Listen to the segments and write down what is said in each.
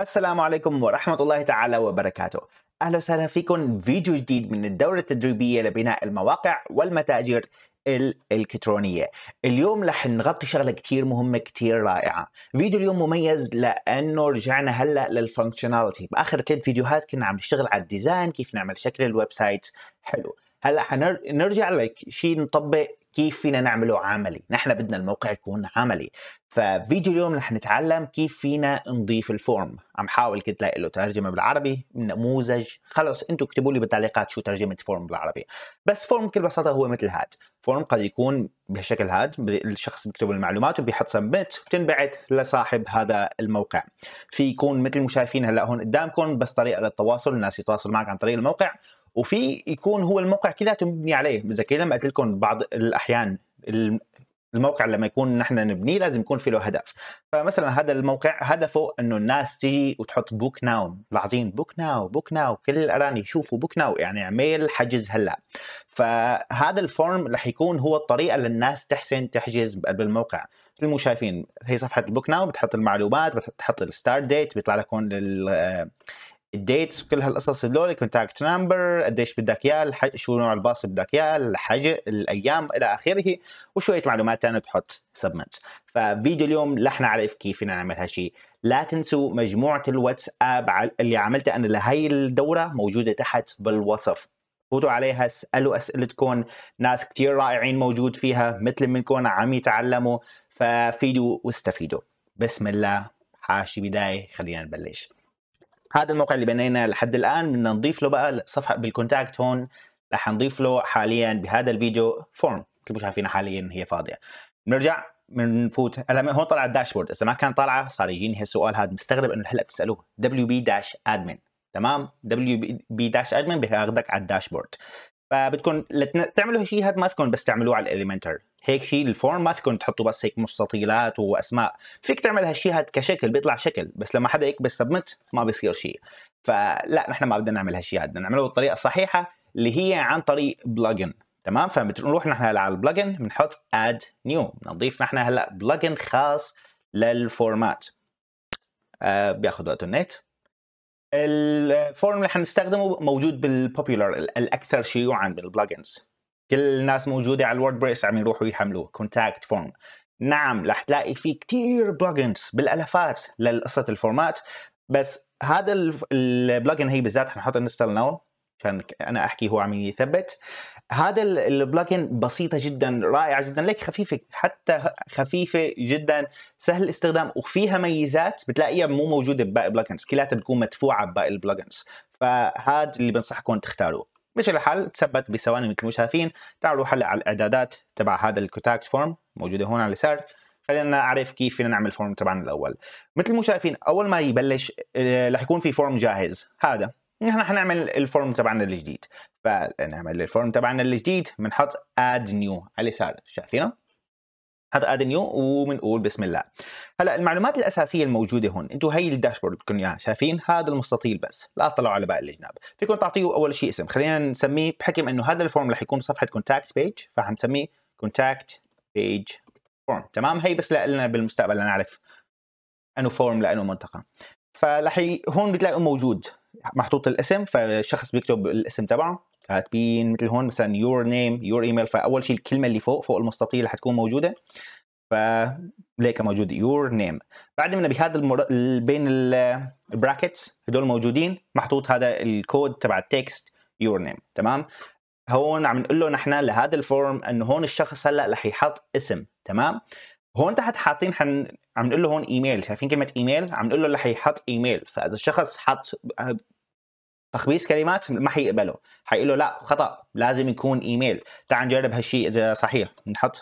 السلام عليكم ورحمة الله تعالى وبركاته أهلا وسهلا فيكم فيديو جديد من الدورة التدريبية لبناء المواقع والمتاجر الإلكترونية اليوم رح نغطي شغلة كتير مهمة كتير رائعة فيديو اليوم مميز لأنه رجعنا هلأ للفانكشناليتي بآخر ثلاث فيديوهات كنا عم نشتغل على الديزاين كيف نعمل شكل الويب سايت حلو هلا حنرجع لشيء نطبق كيف فينا نعمله عملي نحن بدنا الموقع يكون عملي ففيديو اليوم رح نتعلم كيف فينا نضيف الفورم عم حاول كنت لاقي له ترجمه بالعربي نموذج خلص انتم اكتبوا لي بالتعليقات شو ترجمه فورم بالعربي بس فورم بكل بساطه هو مثل هاد فورم قد يكون بهالشكل هاد الشخص بيكتب المعلومات وبيحط سبمت وتنبعت لصاحب هذا الموقع في يكون مثل ما شايفين هلا هون قدامكم بس طريقه للتواصل الناس يتواصل معك عن طريق الموقع وفي يكون هو الموقع كلياته مبني عليه اذا لما قلت لكم بعض الاحيان الموقع لما يكون نحن نبنيه لازم يكون في له هدف فمثلا هذا الموقع هدفه انه الناس تيجي وتحط بوك ناو لاحظين بوك ناو بوك ناو كل الاراني شوفوا بوك ناو يعني اعمل حجز هلا فهذا الفورم رح يكون هو الطريقه للناس تحسن تحجز بقلب الموقع مثل ما شايفين هي صفحه البوك ناو بتحط المعلومات بتحط الستارت ديت بيطلع لكم الديتس وكل هالقصص هذول كونتاكت نمبر قديش بدك اياه شو نوع الباص بدك اياه الحج... الايام الى اخره وشويه معلومات ثانيه تحط سبمنت ففيديو اليوم رح نعرف كيف فينا نعمل هالشيء لا تنسوا مجموعه الواتساب اللي عملتها انا لهي الدوره موجوده تحت بالوصف فوتوا عليها اسالوا اسئلتكم ناس كثير رائعين موجود فيها مثل منكم عم يتعلموا ففيدوا واستفيدوا بسم الله حاشي بدايه خلينا نبلش هذا الموقع اللي بنيناه لحد الان بدنا نضيف له بقى صفحه بالكونتاكت هون رح نضيف له حاليا بهذا الفيديو فورم كما شايفين حاليا هي فاضيه بنرجع بنفوت هلا هون طلع الداشبورد اذا ما كان طالعه صار يجيني هالسؤال هذا مستغرب انه هلا بتسالوه داش admin تمام داش admin بياخذك على الداشبورد فبدكم لتعملوا تعملوا شيء هذا ما فيكم بس تعملوه على الاليمنتر هيك شيء الفورم ما فيكم تحطوا بس هيك مستطيلات واسماء فيك تعمل هالشيء هاد كشكل بيطلع شكل بس لما حدا يكبس سبمت ما بيصير شيء فلا نحن ما بدنا نعمل هالشيء هذا بدنا نعمله بالطريقه الصحيحه اللي هي عن طريق بلجن تمام فبنروح نحن هلا على البلجن بنحط اد نيو بنضيف نحن هلا بلجن خاص للفورمات آه بياخذ وقت النت الفورم اللي حنستخدمه موجود بالبوبيلر الاكثر شيوعا بالبلجنز كل الناس موجوده على بريس عم يروحوا يحملوا كونتاكت فورم نعم رح تلاقي في كتير بلوجنز بالالافات لقصه الفورمات بس هذا البلوجن هي بالذات حنحط انستل ناو عشان انا احكي هو عم يثبت هذا البلوجن بسيطه جدا رائعه جدا لك خفيفه حتى خفيفه جدا سهل الاستخدام وفيها ميزات بتلاقيها مو موجوده بباقي البلوجنز كلها بتكون مدفوعه بباقي البلوجنز فهذا اللي بنصحكم تختاروه مش الحل تثبت بثواني مثل شايفين تعالوا هلا على الاعدادات تبع هذا الكونتاكت فورم موجوده هون على اليسار خلينا نعرف كيف فينا نعمل فورم تبعنا الاول مثل ما شايفين اول ما يبلش آه، رح يكون في فورم جاهز هذا نحن حنعمل الفورم تبعنا الجديد فنعمل الفورم تبعنا الجديد بنحط اد نيو على اليسار شايفينه هذا نيو وبنقول بسم الله هلا المعلومات الاساسيه الموجوده هون انتم هي الداشبورد بدكم اياها شايفين هذا المستطيل بس لا تطلعوا على باقي الجناب فيكم تعطيه اول شيء اسم خلينا نسميه بحكم انه هذا الفورم رح يكون صفحه كونتاكت بيج فحنسميه كونتاكت بيج فورم تمام هي بس لنا بالمستقبل لنعرف انه فورم لانه منطقه فلح هون بتلاقوا موجود محطوط الاسم فالشخص بيكتب الاسم تبعه كاتبين مثل هون مثلا يور نيم يور ايميل فاول شيء الكلمه اللي فوق فوق المستطيل حتكون موجوده ف ليك موجود يور نيم بعد ما بهذا المر... بين البراكتس هدول موجودين محطوط هذا الكود تبع التكست يور نيم تمام هون عم نقول له نحن لهذا الفورم انه هون الشخص هلا رح يحط اسم تمام هون تحت حاطين حن... عم نقول له هون ايميل شايفين كلمه ايميل عم نقول له رح يحط ايميل فاذا الشخص حط تخبيص كلمات ما حيقبله حيقول له لا خطا لازم يكون ايميل تعال نجرب هالشيء اذا صحيح نحط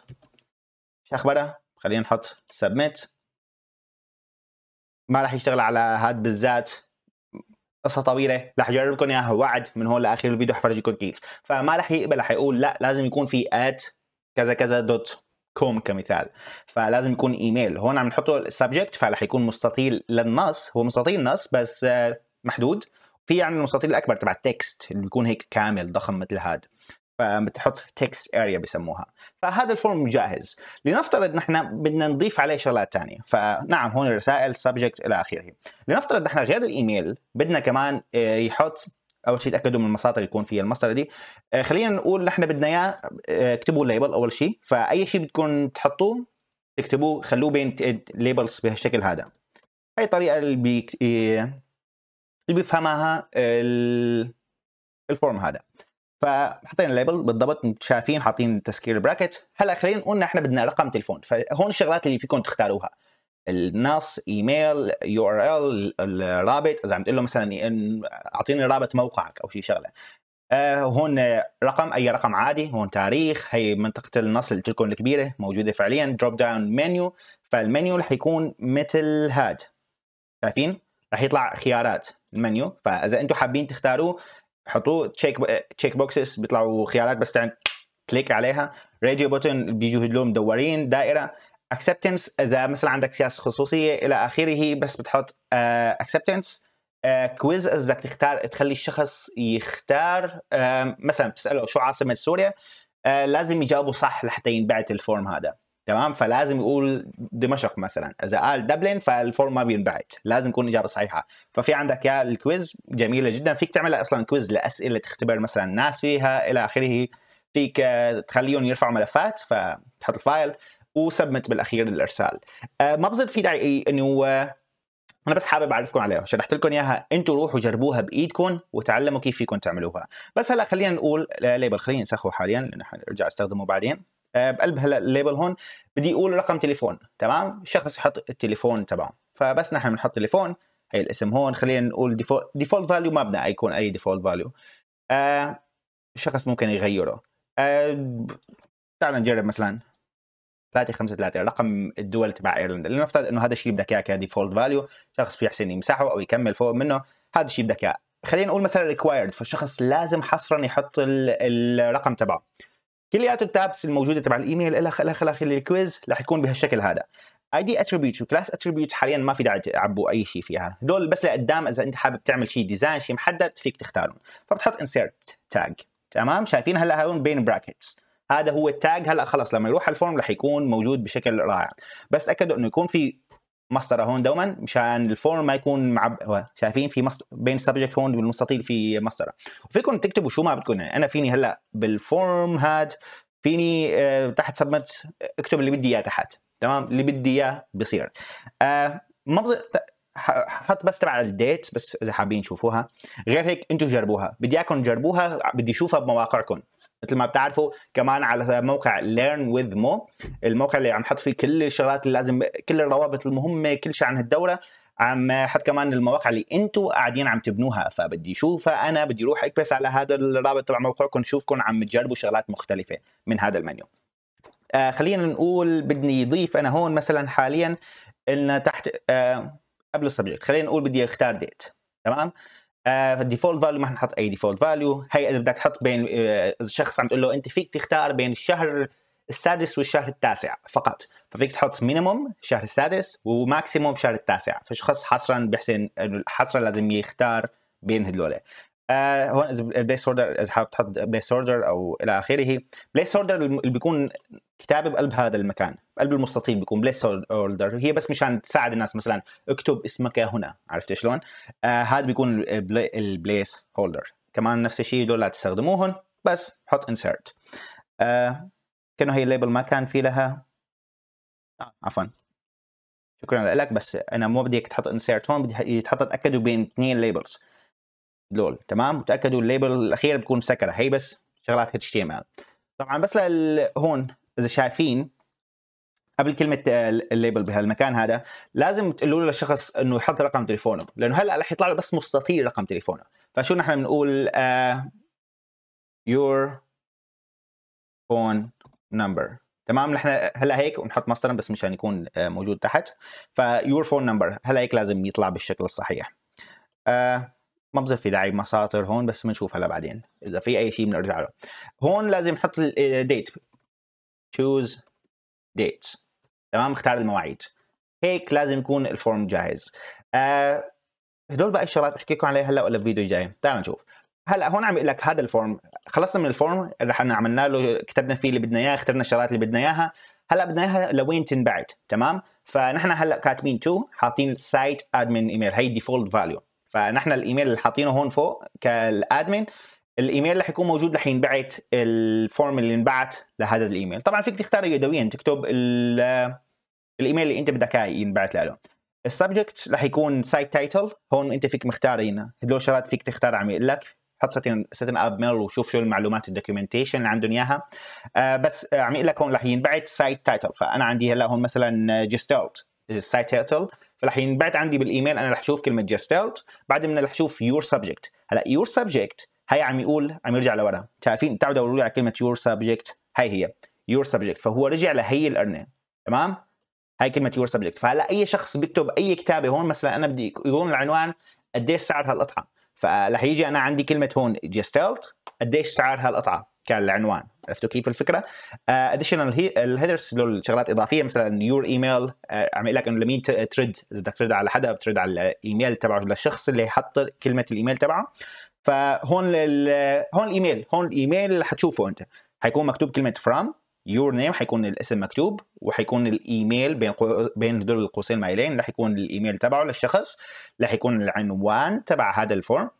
شو اخبارها خلينا نحط سبميت ما راح يشتغل على هاد بالذات قصه طويله رح اجربكم اياها وعد من هون لاخر الفيديو حفرجيكم كيف فما رح يقبل رح يقول لا لازم يكون في ات كذا كذا دوت كوم كمثال فلازم يكون ايميل هون عم نحطه السبجكت فرح يكون مستطيل للنص هو مستطيل نص بس محدود في يعني المستطيل الاكبر تبع التكست اللي بيكون هيك كامل ضخم مثل هذا فبتحط تكست اريا بسموها فهذا الفورم جاهز لنفترض نحن بدنا نضيف عليه شغلات ثانيه فنعم هون الرسائل سبجكت الى اخره لنفترض نحن غير الايميل بدنا كمان آه، يحط اول شيء تاكدوا من المصادر اللي يكون فيها المصدر دي آه، خلينا نقول نحن بدنا اياه آه، اكتبوا ليبل اول شيء فاي شيء بدكم تحطوه تكتبوه خلوه بين ليبلز بهالشكل هذا هاي الطريقه اللي اللي بيفهمها الفورم هذا فحطينا الليبل بالضبط شايفين حاطين تسكير البراكت هلا خلينا نقول احنا بدنا رقم تليفون فهون الشغلات اللي فيكم تختاروها النص ايميل يو ار ال الرابط اذا عم تقول له مثلا اعطيني رابط موقعك او شيء شغله آه، هون رقم اي رقم عادي هون تاريخ هي منطقه النص اللي تكون الكبيره موجوده فعليا دروب داون منيو فالمنيو رح يكون مثل هاد شايفين رح يطلع خيارات المنيو فاذا انتم حابين تختاروه حطوه تشيك تشيك بوكسز بيطلعوا خيارات بس تعمل كليك عليها راديو بوتن بيجوا لهم مدورين دائره اكسبتنس اذا مثلا عندك سياسه خصوصيه الى اخره بس بتحط اكسبتنس آه، كويز آه، اذا بدك تختار تخلي الشخص يختار uh, مثلا بتساله شو عاصمه سوريا uh, لازم يجاوبوا صح لحتى ينبعث الفورم هذا تمام فلازم يقول دمشق مثلا اذا قال دبلن فالفورم ما بينبعت لازم يكون اجابه صحيحه ففي عندك يا الكويز جميله جدا فيك تعمل اصلا كويز لاسئله تختبر مثلا ناس فيها الى اخره فيك تخليهم يرفعوا ملفات فتحط الفايل وسبمت بالاخير الارسال آه، ما بظن في داعي انه آه، انا بس حابب اعرفكم عليها شرحت لكم اياها انتوا روحوا جربوها بايدكم وتعلموا كيف فيكم تعملوها بس هلا خلينا نقول ليبل آه، خلينا نسخه حاليا لانه حنرجع استخدمه بعدين آه، بقلب هلا الليبل هون بدي اقول رقم تليفون تمام شخص يحط التليفون تبعه فبس نحن بنحط تليفون هي الاسم هون خلينا نقول ديفولت ديفولت فاليو ما بدنا يكون اي ديفولت فاليو آه، شخص ممكن يغيره آه، تعال نجرب مثلا 353 رقم الدول تبع ايرلندا لنفترض انه هذا الشيء بدك اياه كديفولت فاليو شخص بيحسن يمسحه او يكمل فوق منه هذا الشيء بدك اياه خلينا نقول مثلا ريكوايرد فالشخص لازم حصرا يحط الرقم تبعه كليات التابس الموجوده تبع الايميل لها لها لها الكويز رح يكون بهالشكل هذا اي دي اتريبيوتس وكلاس اتريبيوتس حاليا ما في داعي تعبوا اي شيء فيها هدول بس لقدام اذا انت حابب تعمل شيء ديزاين شيء محدد فيك تختارهم فبتحط انسيرت تاج تمام شايفين هلا هون بين براكتس هذا هو التاج هلا خلص لما يروح على الفورم رح يكون موجود بشكل رائع بس تاكدوا انه يكون في مسطره هون دوما مشان الفورم ما يكون مع شايفين في مص... بين السبجكت هون والمستطيل في مسطره وفيكم تكتبوا شو ما بدكم يعني انا فيني هلا بالفورم هاد فيني آه تحت سبمت اكتب اللي بدي اياه تحت تمام اللي بدي اياه بصير آه، ما بز... حط بس تبع الديت بس اذا حابين تشوفوها غير هيك انتم جربوها بدي اياكم تجربوها بدي اشوفها بمواقعكم مثل ما بتعرفوا كمان على موقع ليرن وذ مو الموقع اللي عم حط فيه كل الشغلات اللي لازم كل الروابط المهمه كل شيء عن هالدوره عم حط كمان المواقع اللي انتم قاعدين عم تبنوها فبدي اشوفها انا بدي اروح اكبس على هذا الرابط تبع موقعكم شوفكم عم تجربوا شغلات مختلفه من هذا المنيو آه خلينا نقول بدي اضيف انا هون مثلا حاليا ان تحت آه قبل السبجكت خلينا نقول بدي اختار ديت تمام الديفولت آه، فاليو ما حنحط اي ديفولت فاليو هي اذا بدك تحط بين اذا آه، الشخص عم تقول له انت فيك تختار بين الشهر السادس والشهر التاسع فقط ففيك تحط مينيموم الشهر السادس وماكسيموم الشهر التاسع فالشخص حصرا بحسن انه حصرا لازم يختار بين هدول آه، هو اذا البليس هولدر اذا حابب تحط بليس هولدر او الى اخره بليس هولدر اللي بيكون كتابه بقلب هذا المكان بقلب المستطيل بيكون بليس هولدر هي بس مشان تساعد الناس مثلا اكتب اسمك هنا عرفت شلون آه هذا بيكون البليس هولدر كمان نفس الشيء دول لا تستخدموهم بس حط انسيرت آه كانه هي الليبل ما كان في لها آه عفوا شكرا لك بس انا مو بدي اياك تحط انسيرت هون بدي تحط تاكدوا بين اثنين ليبلز دول تمام وتاكدوا الليبل الاخيره بتكون مسكره هي بس شغلات اتش تي ام ال طبعا بس هون اذا شايفين قبل كلمه آه، الليبل بهالمكان هذا لازم تقولوا له للشخص انه يحط رقم تليفونه لانه هلا رح يطلع له بس مستطيل رقم تليفونه فشو نحن بنقول يور فون نمبر تمام نحن هلا هيك ونحط مصدر بس مشان يكون آه، موجود تحت فيور فون نمبر هلا هيك لازم يطلع بالشكل الصحيح آه، ما بظن في داعي مساطر هون بس بنشوف هلا بعدين اذا في اي شيء بنرجع له هون لازم نحط الديت تشوز ديت تمام اختار المواعيد هيك لازم يكون الفورم جاهز آه هدول بقى الشغلات احكي لكم عليها هلا ولا بفيديو جاي تعالوا نشوف هلا هون عم يقول لك هذا الفورم خلصنا من الفورم رح عملنا له كتبنا فيه اللي بدنا اياه اخترنا الشغلات اللي بدنا اياها هلا بدنا اياها لوين تنبعت تمام فنحن هلا كاتبين تو حاطين سايت ادمن ايميل هي الديفولت فاليو فنحن الايميل اللي حاطينه هون فوق كالادمن الايميل اللي حيكون موجود رح ينبعت الفورم اللي انبعت لهذا الايميل طبعا فيك تختار يدويا تكتب الايميل اللي انت بدك اياه ينبعت له السبجكت رح يكون سايت تايتل هون انت فيك مختارين هدول شغلات فيك تختار عم يقول لك حط ستن اب ميل وشوف شو المعلومات الدوكيومنتيشن اللي عندهم اياها آه بس عم يقول لك هون رح ينبعت سايت تايتل فانا عندي هلا هون مثلا جيستالت السايت تايتل فرح ينبعت عندي بالايميل انا رح اشوف كلمه just بعد من رح اشوف يور سبجكت هلا يور سبجكت هي عم يقول عم يرجع لورا شايفين تعودوا دوروا لي على كلمه يور سبجكت هي هي يور سبجكت فهو رجع لهي القرنه تمام هاي كلمه يور سبجكت فهلا اي شخص بيكتب اي كتابه هون مثلا انا بدي يكون العنوان قديش سعر هالقطعه فرح يجي انا عندي كلمه هون جستلت قديش سعر هالقطعه كان العنوان عرفتوا كيف الفكره؟ اديشنال هيدرز له شغلات اضافيه مثلا يور ايميل عم يقول لك انه لمين ترد اذا بدك ترد على حدا بترد على الايميل تبعه للشخص اللي حط كلمه الايميل تبعه فهون لل... هون الايميل هون الايميل اللي حتشوفه انت حيكون مكتوب كلمه فرام يور نيم حيكون الاسم مكتوب وحيكون الايميل بين قو... بين هدول القوسين مايلين رح يكون الايميل تبعه للشخص رح يكون العنوان تبع هذا الفورم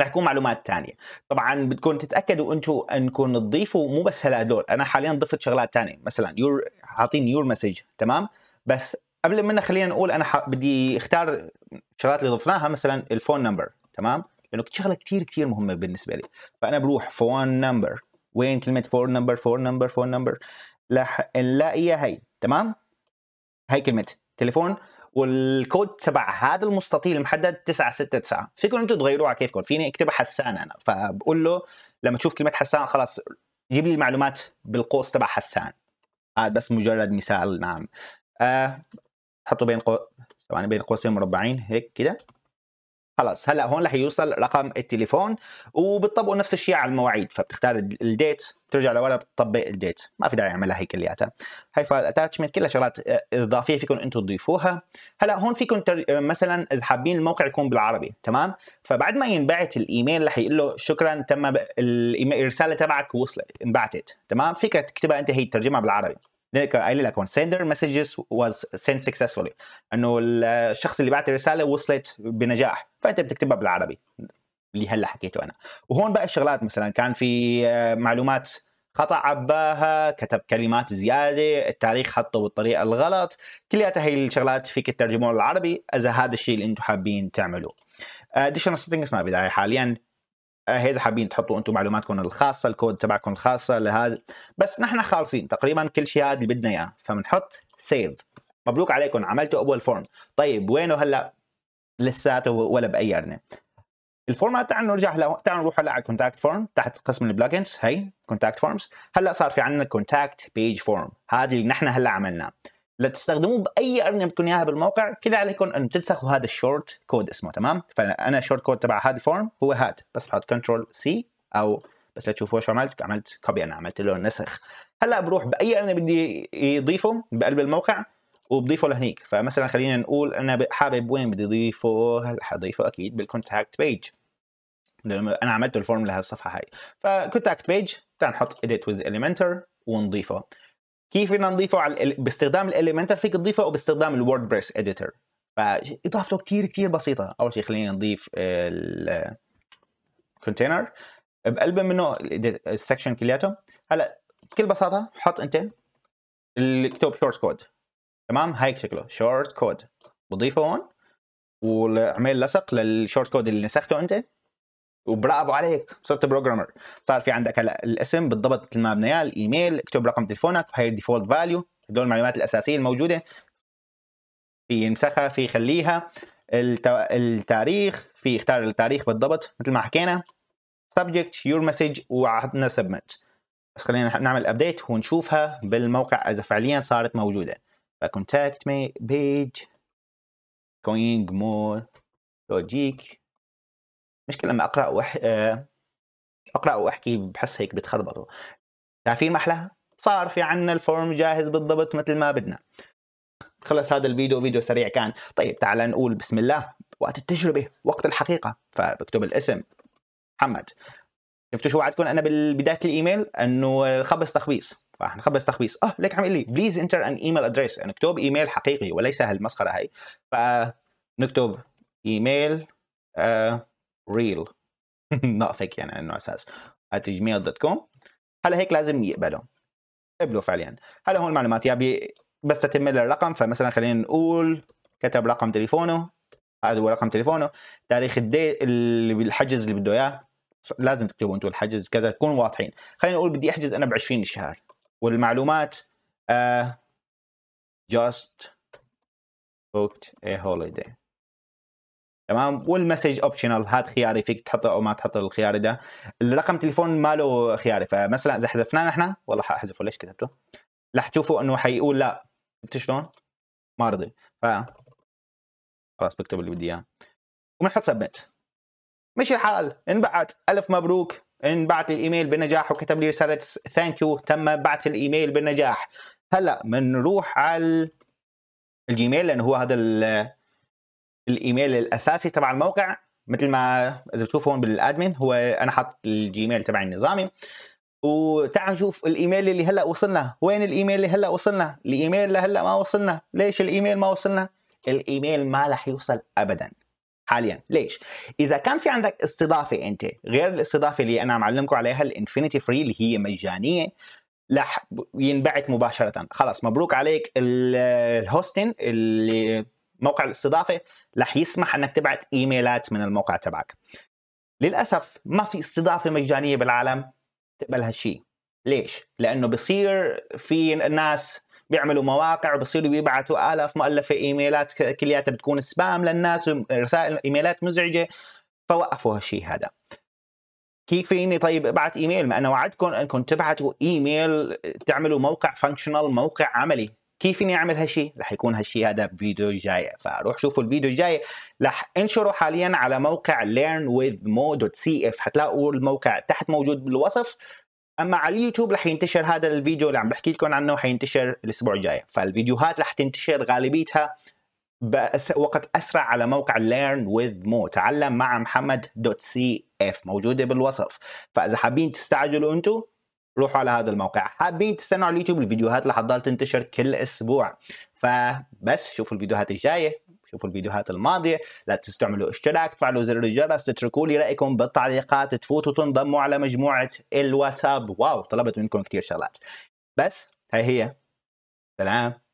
رح يكون معلومات ثانيه طبعا بدكم تتاكدوا انتم انكم تضيفوا مو بس هلا هدول انا حاليا ضفت شغلات ثانيه مثلا يور حاطين يور مسج تمام بس قبل منها خلينا نقول انا ح... بدي اختار الشغلات اللي ضفناها مثلا الفون نمبر تمام لانه يعني شغله كثير كثير مهمه بالنسبه لي فانا بروح فون نمبر وين كلمه فون نمبر فون نمبر فون نمبر لح... نلاقيها هي تمام هاي كلمه تليفون والكود تبع هذا المستطيل المحدد 969 فيكم انتم تغيروه على كيفكم فيني اكتبها حسان انا فبقول له لما تشوف كلمه حسان خلاص جيب لي المعلومات بالقوس تبع حسان هذا بس مجرد مثال نعم أه حطوا بين قو... ثواني بين قوسين مربعين هيك كده خلاص هلا هون رح يوصل رقم التليفون وبتطبقوا نفس الشيء على المواعيد فبتختار الديت بترجع لورا بتطبق الديت ما في داعي اعملها هي كلياتها هاي فايل اتاتشمنت كلها شغلات آه، اضافيه فيكم انتم تضيفوها هلا هون فيكم تر... آه، مثلا اذا حابين الموقع يكون بالعربي تمام فبعد ما ينبعت الايميل رح يقول له شكرا تم ب... الرساله تبعك وصلت انبعتت تمام فيك تكتبها انت هي ترجمها بالعربي قايل لك سندر مسجز واز سنت سكسسفولي انه الشخص اللي بعت الرساله وصلت بنجاح فانت بتكتبها بالعربي اللي هلا حكيته انا وهون بقى الشغلات مثلا كان في آه، معلومات خطا عباها كتب كلمات زياده التاريخ حطه بالطريقه الغلط كلياتها هي الشغلات فيك تترجموها للعربي اذا هذا الشيء اللي انتم حابين تعملوه اديشنال سيتنجز ما بدايه حاليا اذا حابين تحطوا انتم معلوماتكم الخاصه الكود تبعكم الخاصه لهذا بس نحن خالصين تقريبا كل شيء هذا اللي بدنا اياه فبنحط سيف مبروك عليكم عملتوا اول فورم طيب وينه هلا لساته ولا بأيرنا الفورمات تعال نرجع هلا تعال نروح هلا على الكونتاكت فورم تحت قسم البلجنز هي كونتاكت فورمز هلا صار في عندنا كونتاكت بيج فورم هذا اللي نحن هلا عملناه لتستخدموه باي ارنب بدكم اياها بالموقع كل عليكم انه تنسخوا هذا الشورت كود اسمه تمام فانا الشورت كود تبع هذا الفورم هو هذا بس بحط كنترول سي او بس لتشوفوا شو عملت عملت كوبي انا عملت له نسخ هلا بروح باي ارنب بدي يضيفه بقلب الموقع وبضيفه لهنيك فمثلا خلينا نقول انا حابب وين بدي اضيفه هلا حضيفه اكيد بالكونتاكت بيج انا عملته الفورم لهالصفحه هاي فكونتاكت بيج تعال نحط edit with elementor ونضيفه كيف بدنا نضيفه على باستخدام الاليمنتر فيك تضيفه او باستخدام الووردبريس اديتور فاضافته كثير كثير بسيطه اول شيء خلينا نضيف الكونتينر بقلب منه السكشن كلياته هلا بكل بساطه حط انت اكتب شورت كود تمام هيك شكله شورت كود بضيفه هون وعمل لصق للشورت كود اللي نسخته انت وبرافو عليك صرت بروجرامر صار في عندك هلا الاسم بالضبط مثل ما بدنا اياه الايميل اكتب رقم تليفونك وهي الديفولت فاليو هدول المعلومات الاساسيه الموجوده في يمسخها في يخليها التاريخ في يختار التاريخ بالضبط مثل ما حكينا سبجكت يور مسج وعطنا سبمت بس خلينا نعمل ابديت ونشوفها بالموقع اذا فعليا صارت موجوده فكونتاكت مي بيج كوينج مور لوجيك مشكلة لما اقرا وح... آه، اقرا واحكي بحس هيك بتخربطوا ما يعني محلها صار في عنا الفورم جاهز بالضبط مثل ما بدنا خلص هذا الفيديو فيديو سريع كان طيب تعال نقول بسم الله وقت التجربة وقت الحقيقة فبكتب الاسم محمد شفتوا شو وعدكم انا بالبدايه الايميل انه خبص تخبيص نخبص تخبيص اه ليك عم يقول لي بليز انتر ان ايميل ادريس يعني اكتب ايميل حقيقي وليس هالمسخره هي فنكتب ايميل آه real not fake يعني انه اساس at gmail.com هلا هيك لازم يقبلوا قبلوا فعليا هلا هون المعلومات يا بي بس تتم الرقم فمثلا خلينا نقول كتب رقم تليفونه هذا هو رقم تليفونه تاريخ الدي اللي بالحجز اللي بده اياه لازم تكتبوا انتم الحجز كذا تكونوا واضحين خلينا نقول بدي احجز انا ب 20 الشهر والمعلومات uh, just booked a holiday تمام والمسج اوبشنال هذا خياري فيك تحطه او ما تحطه الخياري ده الرقم تليفون ماله خياري فمثلا اذا حذفناه نحن والله حاحذفه ليش كتبته رح تشوفوا انه حيقول لا فهمت شلون؟ ما رضي ف خلاص بكتب اللي بدي اياه وبنحط سبمت مشي الحال انبعت الف مبروك انبعت الايميل بنجاح وكتب لي رساله ثانك يو تم بعث الايميل بنجاح هلا بنروح على الجيميل لانه هو هذا الايميل الاساسي تبع الموقع مثل ما اذا بتشوف هون بالادمن هو انا حاطط الجيميل تبعي النظامي وتعال نشوف الايميل اللي هلا وصلنا وين الايميل اللي هلا وصلنا الايميل لهلا ما وصلنا ليش الايميل ما وصلنا الايميل ما رح يوصل ابدا حاليا ليش اذا كان في عندك استضافه انت غير الاستضافه اللي انا معلمكم عليها الانفينيتي فري اللي هي مجانيه رح ينبعث مباشره خلاص مبروك عليك الهوستنج اللي موقع الاستضافه رح يسمح انك تبعت ايميلات من الموقع تبعك للاسف ما في استضافه مجانيه بالعالم تقبل هالشيء ليش لانه بصير في ناس بيعملوا مواقع وبصيروا بيبعتوا الاف مؤلفه ايميلات كلياتها بتكون سبام للناس رسائل ايميلات مزعجه فوقفوا هالشيء هذا كيف فيني طيب ابعت ايميل ما انا وعدكم انكم تبعتوا ايميل تعملوا موقع فانكشنال موقع عملي كيف اني اعمل هالشيء رح يكون هالشيء هذا بفيديو جاي فروح شوفوا الفيديو الجاي رح انشره حاليا على موقع learnwithmo.cf حتلاقوا الموقع تحت موجود بالوصف اما على اليوتيوب رح ينتشر هذا الفيديو اللي عم بحكي لكم عنه حينتشر الاسبوع الجاي فالفيديوهات رح تنتشر غالبيتها وقت اسرع على موقع learn with مو تعلم مع محمد دوت سي اف موجوده بالوصف فاذا حابين تستعجلوا انتم روحوا على هذا الموقع حابين تستنوا على اليوتيوب الفيديوهات اللي حتضل تنتشر كل اسبوع فبس شوفوا الفيديوهات الجايه شوفوا الفيديوهات الماضيه لا تنسوا تعملوا اشتراك تفعلوا زر الجرس تتركوا لي رايكم بالتعليقات تفوتوا تنضموا على مجموعه الواتساب واو طلبت منكم كثير شغلات بس هاي هي سلام